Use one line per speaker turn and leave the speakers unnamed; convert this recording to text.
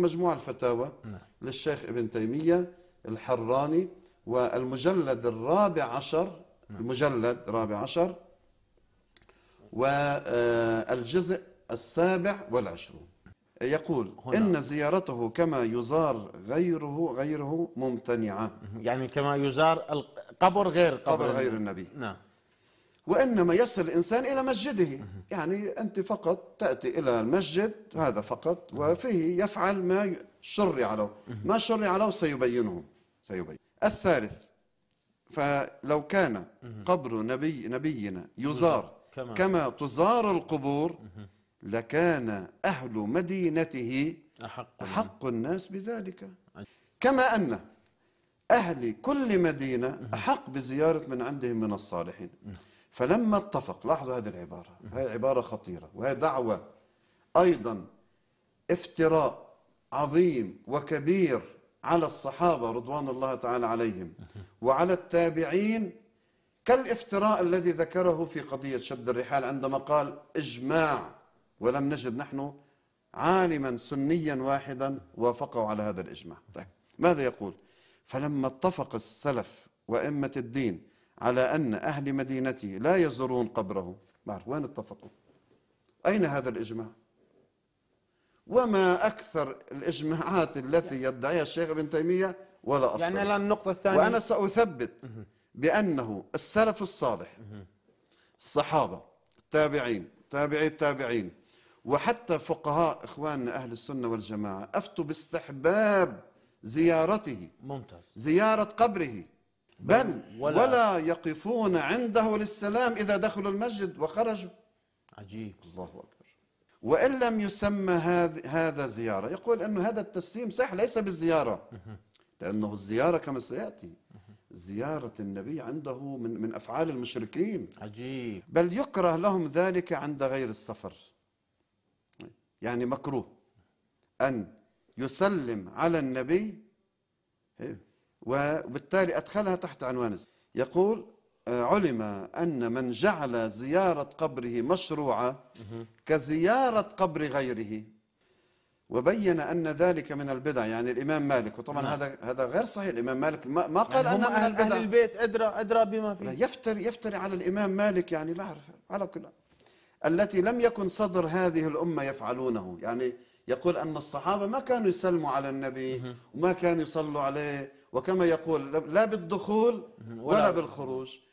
مجموع الفتاوى نعم. للشيخ ابن تيمية الحراني والمجلد الرابع عشر نعم. المجلد الرابع عشر والجزء آه، السابع والعشرون يقول هنا. إن زيارته كما يزار غيره غيره ممتنعة يعني كما يزار القبر غير قبر, قبر غير النبي نعم وإنما يصل الإنسان إلى مسجده يعني أنت فقط تأتي إلى المسجد هذا فقط وفيه يفعل ما شرع له ما شرع له سيبينه سيبين الثالث فلو كان قبر نبي نبينا يزار كما تزار القبور لكان أهل مدينته أحق الناس بذلك كما أن أهل كل مدينة أحق بزيارة من عندهم من الصالحين فلما اتفق لاحظوا هذه العبارة هذه عبارة خطيرة وهي دعوة أيضا افتراء عظيم وكبير على الصحابة رضوان الله تعالى عليهم وعلى التابعين كالافتراء الذي ذكره في قضية شد الرحال عندما قال إجماع ولم نجد نحن عالما سنيا واحدا وافقوا على هذا الإجماع طيب ماذا يقول فلما اتفق السلف وأئمة الدين على أن أهل مدينته لا يزورون قبره بعرف وين اتفقوا أين هذا الإجماع وما أكثر الإجماعات التي يدعيها الشيخ ابن تيمية ولا أصل يعني الآن النقطة الثانية وأنا سأثبت بأنه السلف الصالح الصحابة التابعين تابعي التابعين وحتى فقهاء إخواننا أهل السنة والجماعة أفتوا باستحباب زيارته ممتاز زيارة قبره بل ولا, ولا يقفون عنده للسلام إذا دخلوا المسجد وخرجوا عجيب الله أكبر وإن لم يسمى هذا زيارة يقول أنه هذا التسليم صح ليس بالزيارة لأنه الزيارة كما سيأتي زيارة النبي عنده من, من أفعال المشركين عجيب بل يكره لهم ذلك عند غير السفر يعني مكروه أن يسلم على النبي إيه؟ وبالتالي أدخلها تحت عنوان يقول آه، علم أن من جعل زيارة قبره مشروعة كزيارة قبر غيره وبين أن ذلك من البدع يعني الإمام مالك وطبعا نعم. هذا هذا غير صحيح الإمام مالك ما, ما قال يعني أنه من البدع أهل البيت أدرى أدرى بما فيه يفتري يفتري على الإمام مالك يعني لا أعرف على كل التي لم يكن صدر هذه الأمة يفعلونه يعني يقول أن الصحابة ما كانوا يسلموا على النبي وما كانوا يصلوا عليه وكما يقول لا بالدخول ولا بالخروج